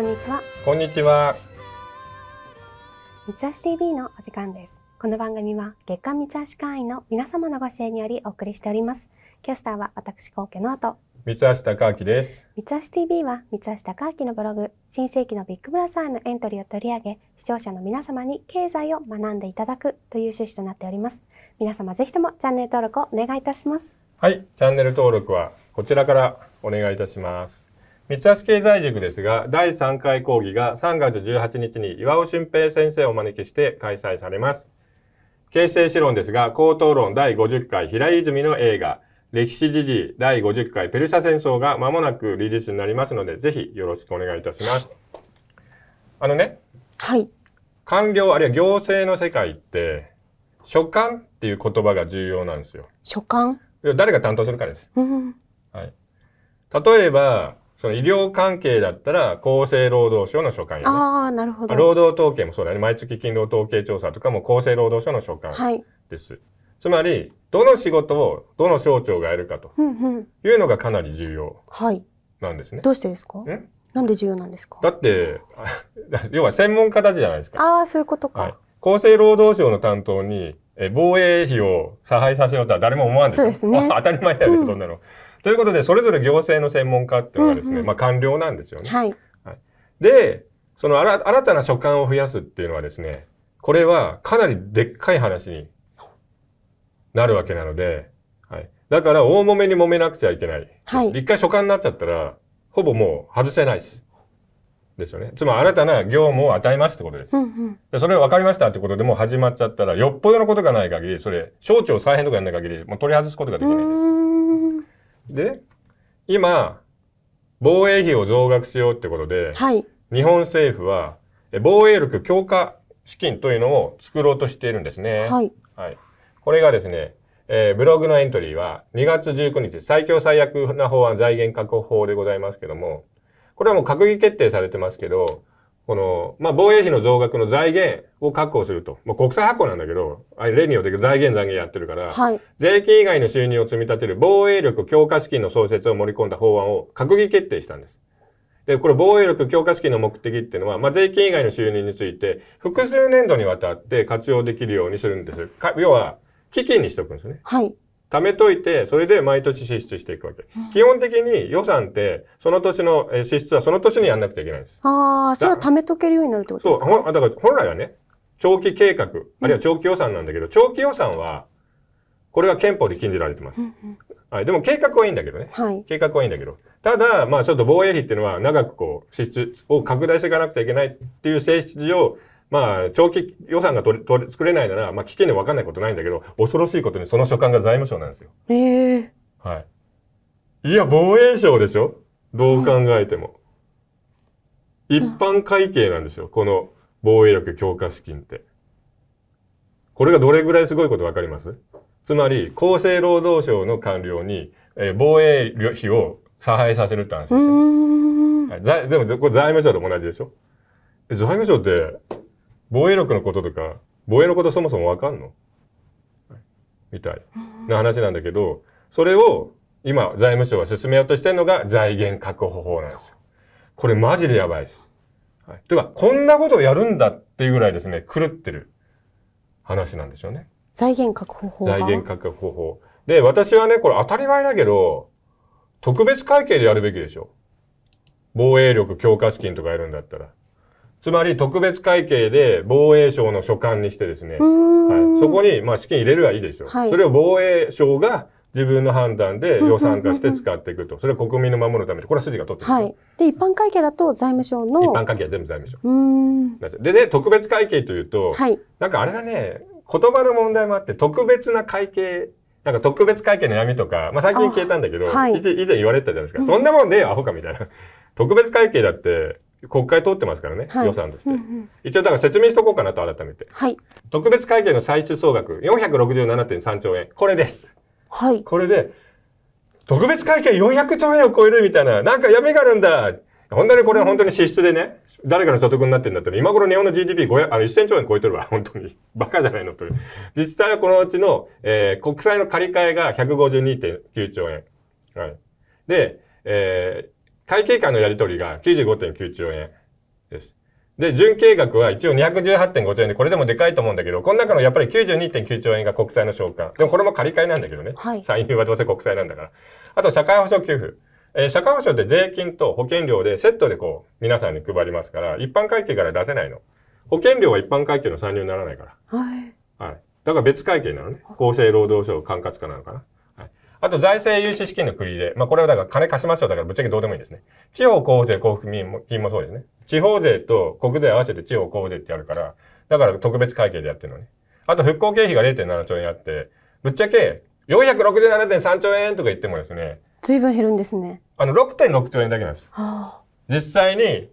こんにちは。こんにちは。三橋 TV のお時間です。この番組は月刊三橋会員の皆様のご支援によりお送りしております。キャスターは私高家の後。三橋貴明です。三橋 TV は三橋貴明のブログ、新世紀のビッグブラザーのエントリーを取り上げ、視聴者の皆様に経済を学んでいただくという趣旨となっております。皆様ぜひともチャンネル登録をお願いいたします。はい、チャンネル登録はこちらからお願いいたします。三橋経済塾ですが、第3回講義が3月18日に岩尾俊平先生をお招きして開催されます。形成史論ですが、高等論第50回平泉の映画、歴史時事第50回ペルシャ戦争が間もなくリリースになりますので、ぜひよろしくお願いいたします。あのね。はい。官僚、あるいは行政の世界って、所管っていう言葉が重要なんですよ。所管誰が担当するかです。うん、はい。例えば、その医療関係だったら厚生労働省の所管、ね、ああ、なるほど。労働統計もそうだね。毎月勤労統計調査とかも厚生労働省の所管です。はい、つまり、どの仕事をどの省庁がやるかというのがかなり重要なんですね。はい、どうしてですかなんで重要なんですかだって、要は専門家たちじゃないですか。ああ、そういうことか、はい。厚生労働省の担当にえ防衛費を差配させようとは誰も思わないそうですね。当たり前だよね、うん、そんなの。ということで、それぞれ行政の専門家っていうのはですね、うんうん、まあ官僚なんですよね。はい。はい、で、その新新たな所管を増やすっていうのはですね、これはかなりでっかい話になるわけなので、はい。だから大揉めに揉めなくちゃいけない。はい。一回所管になっちゃったら、ほぼもう外せないし。ですよね。つまり新たな業務を与えますってことです。うんうん、でそれを分かりましたってことでもう始まっちゃったら、よっぽどのことがない限り、それ、省庁再編とかやらない限り、もう取り外すことができないです。で、今、防衛費を増額しようってことで、はい、日本政府は防衛力強化資金というのを作ろうとしているんですね。はい。はい、これがですね、えー、ブログのエントリーは2月19日、最強最悪な法案財源確保法でございますけども、これはもう閣議決定されてますけど、この、まあ、防衛費の増額の財源を確保すると。まあ、国債発行なんだけど、あれ、例によって財源財源やってるから、はい、税金以外の収入を積み立てる防衛力強化資金の創設を盛り込んだ法案を閣議決定したんです。で、これ防衛力強化資金の目的っていうのは、まあ、税金以外の収入について、複数年度にわたって活用できるようにするんです。か要は、基金にしておくんですね。はい。貯めといて、それで毎年支出していくわけ。基本的に予算って、その年の支出はその年にやんなくちゃいけないんです。ああ、それは貯めとけるようになるってことですかそう、だから本来はね、長期計画、あるいは長期予算なんだけど、うん、長期予算は、これは憲法で禁じられてます。うんうん、はい、でも計画はいいんだけどね。はい、計画はいいんだけど。ただ、まあちょっと防衛費っていうのは長くこう、支出を拡大していかなくちゃいけないっていう性質上、まあ、長期予算が取り作れないなら、まあ、危険で分かんないことないんだけど、恐ろしいことにその所管が財務省なんですよ。ええー、はい。いや、防衛省でしょどう考えても。一般会計なんですよ。この防衛力強化資金って。これがどれぐらいすごいこと分かりますつまり、厚生労働省の官僚に、えー、防衛費を差配させるって話ですよ、ね。はい、でも、これ財務省と同じでしょ財務省って、防衛力のこととか防衛のことそもそも分かんのみたいな話なんだけどそれを今財務省が進めようとしてるのが財源確保法なんですよ。これマジでやばいです。はい、というかこんなことをやるんだっていうぐらいですね狂ってる話なんでしょうね。財源確保法財源確保法。で私はねこれ当たり前だけど特別会計でやるべきでしょ。防衛力強化資金とかやるんだったら。つまり特別会計で防衛省の所管にしてですね、はい、そこにまあ資金入れるはいいでしょう、はい、それを防衛省が自分の判断で予算化して使っていくと、それは国民の守るためにこれは筋が取ってる、はい、で一般会計だと財務省の一般会計は全部財務省でね特別会計というと、はい、なんかあれがね言葉の問題もあって特別な会計なんか特別会計の闇とか、まあ、最近消えたんだけど、はい、以前言われてたじゃないですか、そんなもんねえアホかみたいな特別会計だって国会通ってますからね、はい、予算として、うんうん、一応だから説明しとこうかなと改めて、はい、特別会計の最終総額467.3兆円これです、はい、これで特別会計400兆円を超えるみたいななんか闇があるんだ本当にこれは本当に支出でね、誰かの所得になってんだったら、今頃日本の GDP 500あの1000兆円超えてるわ、本当に。バカじゃないのと。実際はこのうちの、えー、国債の借り換えが152.9兆円。はい。で、えー、会計官のやり取りが95.9兆円です。で、純計額は一応218.5兆円で、これでもでかいと思うんだけど、この中のやっぱり92.9兆円が国債の償還。でもこれも借り換えなんだけどね。はい、歳入はどうせ国債なんだから。あと、社会保障給付。えー、社会保障って税金と保険料でセットでこう、皆さんに配りますから、一般会計から出せないの。保険料は一般会計の参入にならないから。はい。はい。だから別会計なのね。厚生労働省管轄下なのかな。あと財政融資資金の繰り入れ。まあ、これはだから金貸しましょうだからぶっちゃけどうでもいいんですね。地方交付税、交付金も金もそうですね。地方税と国税合わせて地方交付税ってあるから、だから特別会計でやってるのね。あと復興経費が0.7兆円あって、ぶっちゃけ467.3兆円とか言ってもですね。随分減るんですね。あの、6.6兆円だけなんです。実際に、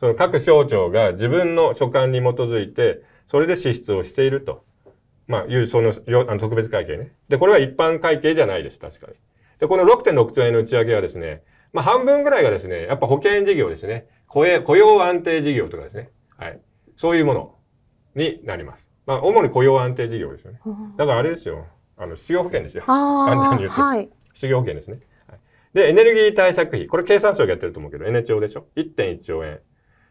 その各省庁が自分の所管に基づいて、それで支出をしていると。まあ、うそのあの特別会計ね。で、これは一般会計じゃないです、確かに。で、この6.6兆円の打ち上げはですね、まあ、半分ぐらいがですね、やっぱ保険事業ですね。雇用雇用安定事業とかですね。はい。そういうものになります。まあ、主に雇用安定事業ですよね。だからあれですよ。あの、失業保険ですよ。簡単に言うと。はい、失業保険ですね、はい。で、エネルギー対策費。これ経産省がやってると思うけど、NHO でしょ ?1.1 兆円。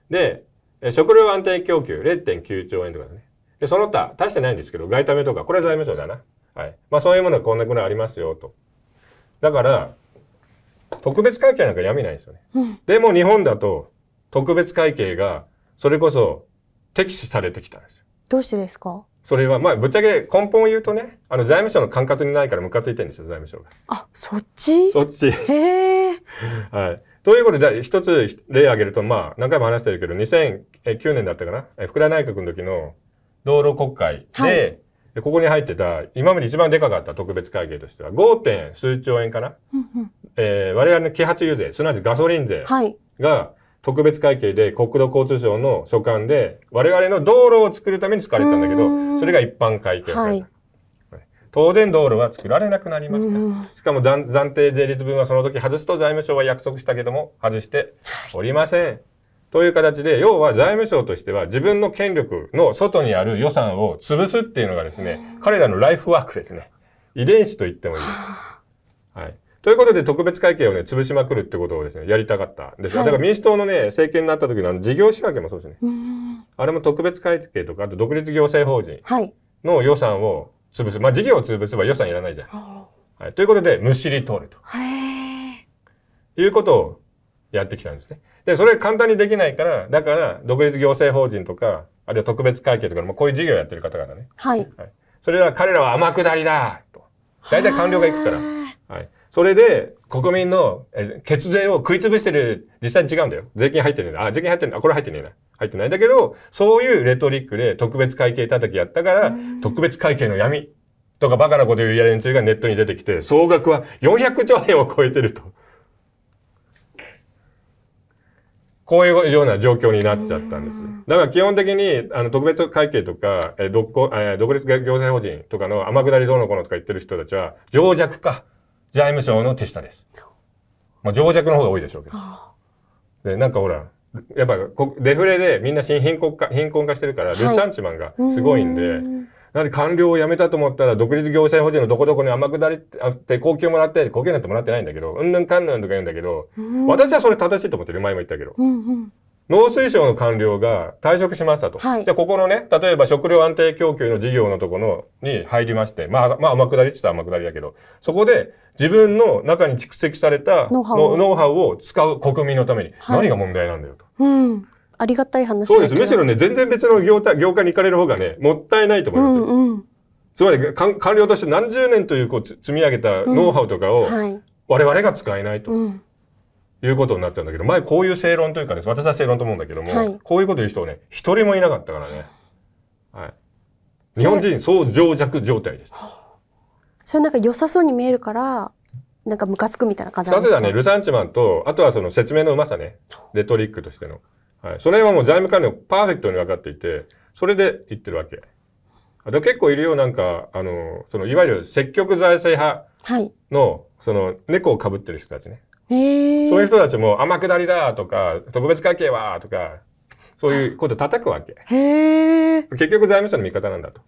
で、食料安定供給0.9兆円とかですね。で、その他、大してないんですけど、外為とか、これは財務省だな。はい。まあ、そういうものがこんなぐらいありますよ、と。だから、特別会計なんかやめないんですよね。うん、でも日本だと、特別会計が、それこそ、敵視されてきたんですよ。どうしてですかそれは、まあ、ぶっちゃけ根本を言うとね、あの、財務省の管轄にないからムカついてるんですよ、財務省が。あ、そっちそっち。へえ。はい。ということで、一つ例を挙げると、まあ、何回も話してるけど、2009年だったかな福田内閣の時の、道路国会で、はいで、ここに入ってた、今まで一番でかかった特別会計としては、5. 点数兆円かな、えー、我々の揮発油税、すなわちガソリン税が、特別会計で国土交通省の所管で、我々の道路を作るために使われたんだけど、それが一般会計はい当然道路は作られなくなりました。しかも暫定税率分はその時外すと財務省は約束したけども、外しておりません。はいという形で、要は財務省としては自分の権力の外にある予算を潰すっていうのがですね、彼らのライフワークですね。遺伝子と言ってもいいです。はい。ということで特別会計をね、潰しまくるってことをですね、やりたかったんです、はい、だから民主党のね、政権になった時のあの事業仕掛けもそうですね。あれも特別会計とか、あと独立行政法人の予算を潰す。まあ事業を潰せば予算いらないじゃん。はい。ということで、むしり通ると。いうことをやってきたんですね。で、それ簡単にできないから、だから、独立行政法人とか、あるいは特別会計とか、こういう事業をやってる方々ね。はい。はい、それは彼らは天下りだと。大体官僚が行くから。はい。それで、国民の血税を食い潰してる、実際に違うんだよ。税金入ってるんだ。あ、税金入ってねんな。あ、これ入ってねえな。入ってない。だけど、そういうレトリックで特別会計叩きやったから、特別会計の闇とかバカなこと言うや連中がネットに出てきて、総額は400兆円を超えてると。こういうような状況になっちゃったんです。だから基本的に、あの、特別会計とか、えー、独えー、独立行政法人とかの天下りどうのこのとか言ってる人たちは、情弱か、財務省の手下です。まあ、情弱の方が多いでしょうけど。で、なんかほら、やっぱデフレでみんな貧困化、貧困化してるから、ルッサンチマンがすごいんで、なんで官僚を辞めたと思ったら、独立行政法人のどこどこに天下りあって、高級もらって、高級なんてもらってないんだけど、うんぬんかんぬんとか言うんだけど、私はそれ正しいと思ってる。前も言ったけど。うんうん農水省の官僚が退職しましたと。はい、で、ここのね、例えば食料安定供給の事業のところに入りまして、まあ、まあ、天下りって言ったら天下りだけど、そこで自分の中に蓄積されたノウハウを使う国民のために、はい、何が問題なんだよと。うんありがたい話そうですむしろね全然別の業態業界に行かれる方がねもったいないと思いますうんうん、つまり官僚として何十年というこう積み上げたノウハウとかを、うんはい、我々が使えないと。うんいうことになっちゃうんだけど、前こういう正論というかね、私は正論と思うんだけども、はい、こういうこと言う人ね、一人もいなかったからね。はい。日本人、そう情弱状態でした。それなんか良さそうに見えるから、なんかムカつくみたいな感じなんですかね、ルサンチマンと、あとはその説明のうまさね。レトリックとしての。はい。その辺はもう財務官僚パーフェクトに分かっていて、それで言ってるわけ。と結構いるよ、なんか、あの、その、いわゆる積極財政派の、はい、その、猫をかぶってる人たちね。そういう人たちも、天下りだとか、特別会計はとか、そういうこと叩くわけ。結局財務省の味方なんだと。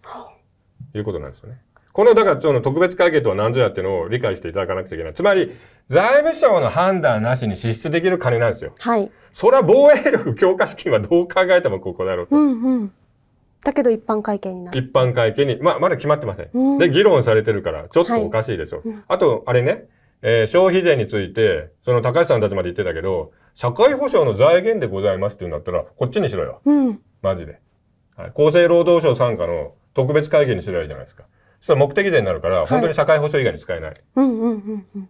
いうことなんですよね。この、だから、その特別会計とは何ぞやっていうのを理解していただかなくちゃいけない。つまり、財務省の判断なしに支出できる金なんですよ。はい。それは防衛力強化資金はどう考えてもここだろうと。うんうん。だけど一般会計になる。一般会計に、まあ、まだ決まってません。うん、で、議論されてるから、ちょっとおかしいでしょ。はいうん、あと、あれね、えー、消費税について、その高橋さんたちまで言ってたけど、社会保障の財源でございますって言うんだったら、こっちにしろよ。うん。マジで。はい、厚生労働省傘下の特別会計にしろよじゃないですか。そしたら目的税になるから、本当に社会保障以外に使えない。うんうんうんうん。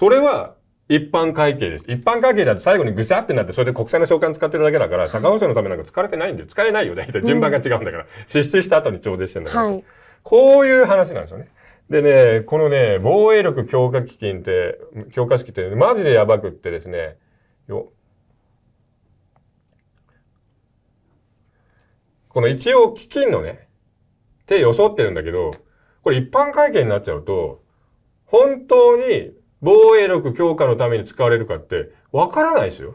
それは一般会計です。一般会計だと最後にぐしゃってなって、それで国債の償還使ってるだけだから、社会保障のためなんか使われてないんだよ。使えないよ。ね。順番が違うんだから。うん、支出した後に徴税してんだから、はい。こういう話なんですよね。でね、このね、防衛力強化基金って、強化式って、マジでやばくってですね、よこの一応基金のね、手を装ってるんだけど、これ一般会計になっちゃうと、本当に防衛力強化のために使われるかってわからないですよ。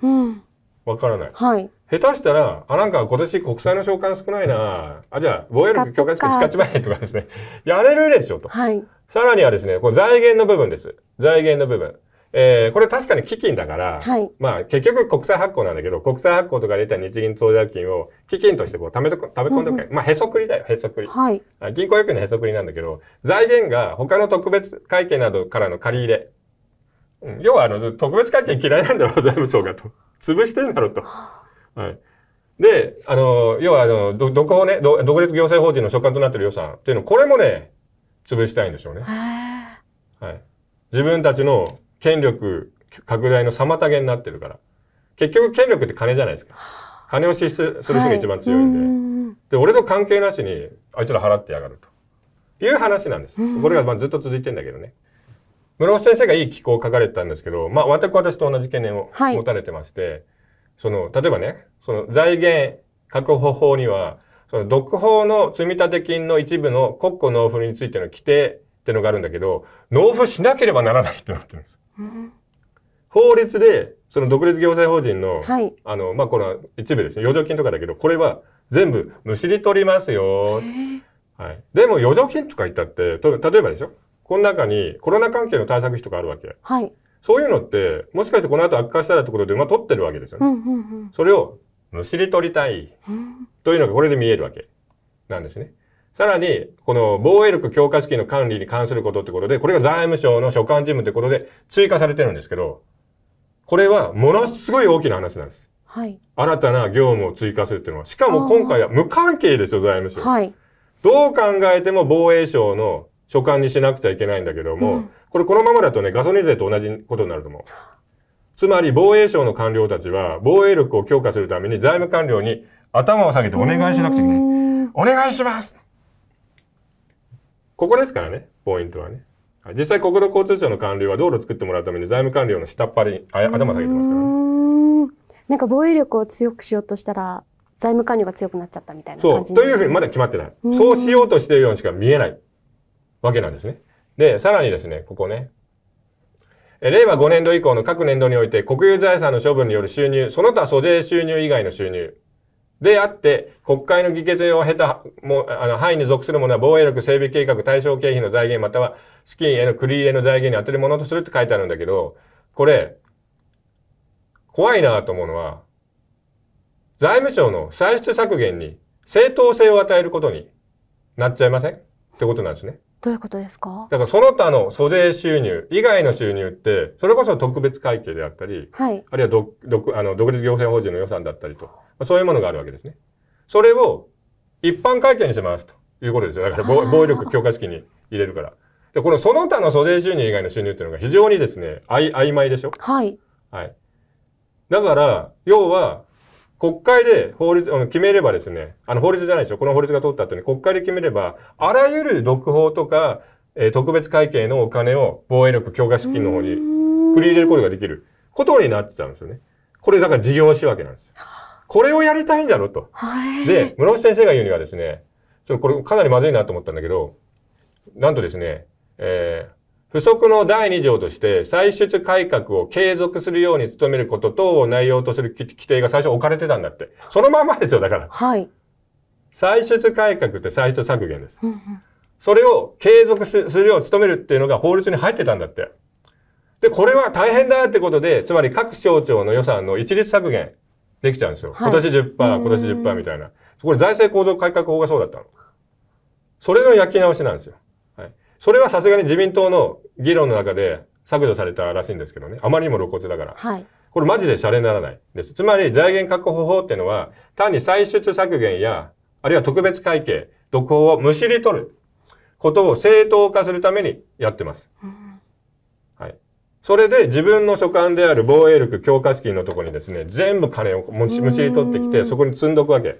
わ、からない。はい。下手したら、あ、なんか今年国債の償還少ないな、あ、じゃあ防衛力強化して使っちまえとかですね、やれるでしょと。はい。さらにはですね、この財源の部分です。財源の部分。えー、これ確かに基金だから、はい、まあ結局国債発行なんだけど、国債発行とか出た日銀当座金を基金としてこう貯めとく、貯め込んでおけ、うんうん、まあへそくりだよ、へそくり。はい、銀行役のへそくりなんだけど、財源が他の特別会計などからの借り入れ、要は、あの、特別会見嫌いなんだろう、財務省がと。潰してんだろうと。はい。で、あの、要は、あの、ど、どこをね、独立行政法人の所管となってる予算っていうの、これもね、潰したいんでしょうね。はい。自分たちの権力拡大の妨げになってるから。結局、権力って金じゃないですか。金を支出する人が一番強いんで。はい、んで、俺と関係なしに、あいつら払ってやがると。いう話なんです。これがまあずっと続いてんだけどね。室尾先生がいい機構を書かれてたんですけど、まあ、全く私と同じ懸念を持たれてまして、はい、その、例えばね、その財源確保法には、その独法の積立金の一部の国庫納付についての規定ってのがあるんだけど、納付しなければならないってなってるんです。うん、法律で、その独立行政法人の、はい、あの、まあ、この一部ですね、余剰金とかだけど、これは全部むしり取りますよ。はい。でも余剰金とか言ったって、例えばでしょこの中にコロナ関係の対策費とかあるわけ。はい。そういうのって、もしかしてこの後悪化したらってことで、まあ、取ってるわけですよね。うんうんうん、それを、むしり取りたい。というのがこれで見えるわけなんですね。さらに、この防衛力強化資金の管理に関することってことで、これが財務省の所管事務ってことで追加されてるんですけど、これはものすごい大きな話なんです。はい。新たな業務を追加するっていうのは、しかも今回は無関係ですよ、財務省。はい。どう考えても防衛省の所管にしなくちゃいけないんだけども、うん、これこのままだとね、ガソリン税と同じことになると思う。つまり防衛省の官僚たちは、防衛力を強化するために財務官僚に頭を下げてお願いしなくちゃいけない。お願いしますここですからね、ポイントはね。実際国土交通省の官僚は道路を作ってもらうために財務官僚の下っ端に頭下げてますからね。なんか防衛力を強くしようとしたら、財務官僚が強くなっちゃったみたいな感じそう。というふうにまだ決まってない。そうしようとしてるようにしか見えない。わけなんですね。で、さらにですね、ここね。令和5年度以降の各年度において、国有財産の処分による収入、その他租税収入以外の収入。であって、国会の議決を経たもあの範囲に属するものは防衛力整備計画対象経費の財源または資金への繰り入れの財源に充てるものとするって書いてあるんだけど、これ、怖いなと思うのは、財務省の歳出削減に正当性を与えることになっちゃいませんってことなんですね。どういうことですかだからその他の租税収入以外の収入って、それこそ特別会計であったり、はい、あるいは独独あの独立行政法人の予算だったりと、まあ、そういうものがあるわけですね。それを一般会計にしますということですよ。だから暴力強化式に入れるから。で、このその他の租税収入以外の収入っていうのが非常にですね、あい曖昧でしょはい。はい。だから、要は、国会で法律、決めればですね、あの法律じゃないですよ。この法律が通った後に国会で決めれば、あらゆる独法とか、えー、特別会計のお金を防衛力強化資金の方に繰り入れることができることになってたんですよね。これだから事業仕分けなんですよ。これをやりたいんだろうと。で、室伏先生が言うにはですね、ちょっとこれかなりまずいなと思ったんだけど、なんとですね、えー、不足の第2条として、歳出改革を継続するように努めること等を内容とする規定が最初置かれてたんだって。そのまんまですよ、だから。はい。歳出改革って歳出削減です。うんうん、それを継続するよう努めるっていうのが法律に入ってたんだって。で、これは大変だってことで、つまり各省庁の予算の一律削減できちゃうんですよ。はい、今年10%、今年10%みたいな。これ財政構造改革法がそうだったの。それの焼き直しなんですよ。それはさすがに自民党の議論の中で削除されたらしいんですけどね。あまりにも露骨だから。はい。これマジでシャレにならないです。つまり財源確保法っていうのは、単に歳出削減や、あるいは特別会計、独法をむしり取ることを正当化するためにやってます。うん、はい。それで自分の所管である防衛力強化資金のところにですね、全部金をむしり取ってきて、そこに積んどくわけ。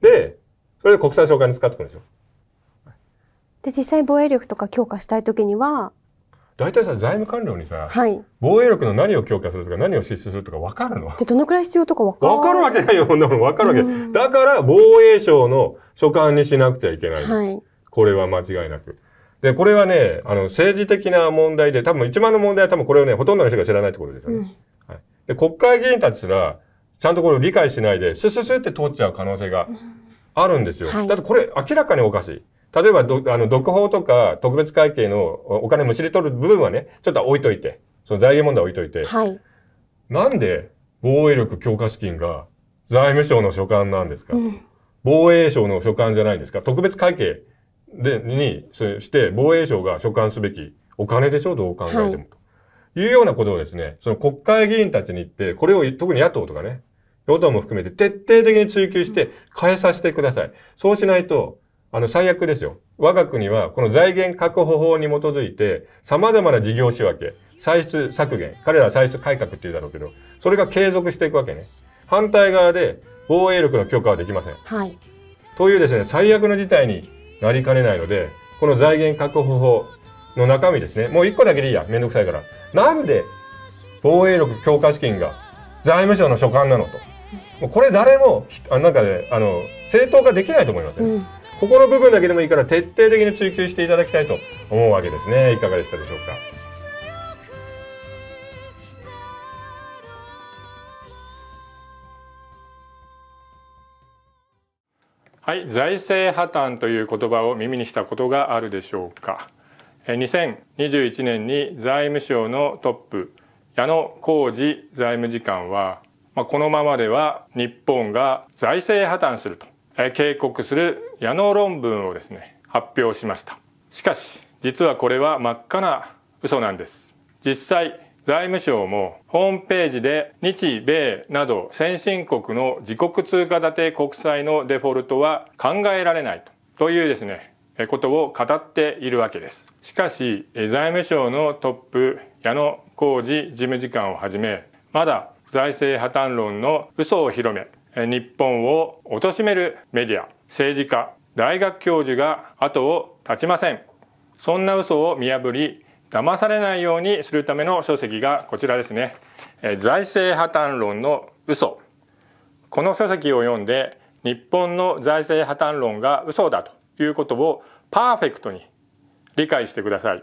で、それで国際償還に使っていくんですよ。で実際防衛力とか強化したい時には大体さ財務官僚にさ、はい、防衛力の何を強化するとか何を支出するとか分かるのでどのくらい必要とか分かる分かるわけないよこんなもの分かるわけ、うん、だから防衛省の所管にしなくちゃいけない、はい、これは間違いなく。で、これはね、あの、政治的な問題で、多分一番の問題は多分これをね、ほとんどの人が知らないってことですよね。うん、はい、で国会議員たちすら、ちゃんとこれを理解しないで、スススって通っちゃう可能性があるんですよ。うんはい、だってこれ明らかにおかしい。例えばど、あの、独法とか特別会計のお金むしり取る部分はね、ちょっと置いといて、その財源問題置いといて、はい、なんで防衛力強化資金が財務省の所管なんですか、うん、防衛省の所管じゃないんですか特別会計で、にして防衛省が所管すべきお金でしょどう考えても、はい、というようなことをですね、その国会議員たちに言って、これを特に野党とかね、与党も含めて徹底的に追求して変えさせてください。そうしないと、あの、最悪ですよ。我が国は、この財源確保法に基づいて、様々な事業仕分け、歳出削減、彼らは歳出改革って言うだろうけど、それが継続していくわけね。反対側で、防衛力の強化はできません。はい。というですね、最悪の事態になりかねないので、この財源確保法の中身ですね、もう一個だけでいいや、めんどくさいから。なんで、防衛力強化資金が財務省の所管なのと。もうこれ誰も、あなんかね、あの、正当化できないと思いますよ。うんここの部分だけでもいいから徹底的に追求していただきたいと思うわけですねいかがでしたでしょうかはい財政破綻という言葉を耳にしたことがあるでしょうか2021年に財務省のトップ矢野浩二財務次官は、まあ、このままでは日本が財政破綻すると警告する矢野論文をですね発表しましたしかし実はこれは真っ赤な嘘なんです実際財務省もホームページで日米など先進国の自国通貨建て国債のデフォルトは考えられないというですねことを語っているわけですしかし財務省のトップ矢野浩二事務次官をはじめまだ財政破綻論の嘘を広め日本を貶めるメディア、政治家、大学教授が後を絶ちません。そんな嘘を見破り、騙されないようにするための書籍がこちらですね。財政破綻論の嘘。この書籍を読んで、日本の財政破綻論が嘘だということをパーフェクトに理解してください。